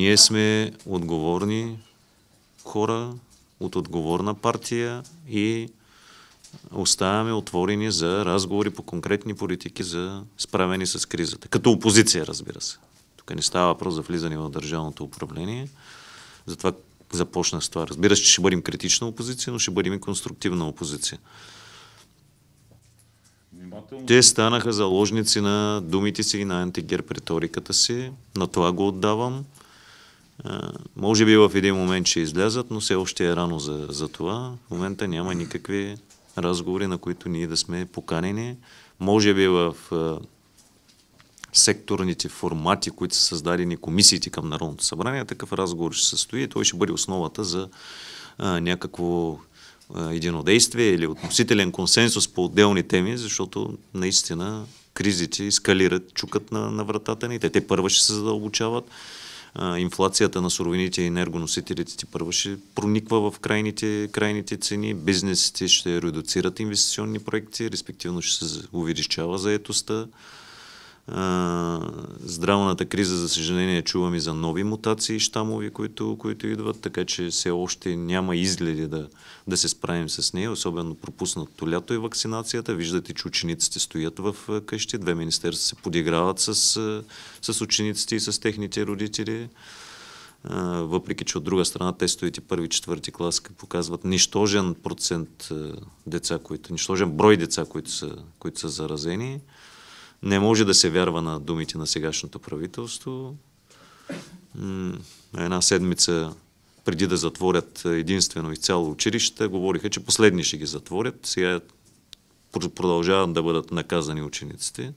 Ние сме отговорни хора от отговорна партия и оставаме отворени за разговори по конкретни политики за справени с кризата. Като опозиция, разбира се. Тук не става въпрос за влизане в държавното управление. Затова започнах с това. Разбира се, че ще бъдем критична опозиция, но ще бъдем и конструктивна опозиция. Те станаха заложници на думите си и на антигерп риториката си. На това го отдавам може би в един момент ще излязат, но все още е рано за, за това. В момента няма никакви разговори, на които ние да сме поканени. Може би в а, секторните формати, които са създадени комисиите към Народното събрание, такъв разговор ще се състои и той ще бъде основата за а, някакво а, единодействие или относителен консенсус по отделни теми, защото наистина кризите ескалират, чукат на, на вратата ни, те, те първа ще се задълбочават инфлацията на суровините и енергоносителите ти първо ще прониква в крайните, крайните цени, бизнесите ще редуцират инвестиционни проекти, респективно ще се увеличава заетостта. Здравната криза, за съжаление, чувам и за нови мутации, щамови, които, които идват, така че все още няма изгледи да, да се справим с нея, особено пропуснато лято и вакцинацията. Виждате, че учениците стоят в къщи, две министерства се подиграват с, с учениците и с техните родители въпреки че от друга страна тестовите първи, четвърти клас показват нищожен процент деца, които, нищожен брой деца, които са, които са заразени. Не може да се вярва на думите на сегашното правителство. Една седмица преди да затворят единствено и цяло училище, говориха, че последни ще ги затворят. Сега продължават да бъдат наказани учениците.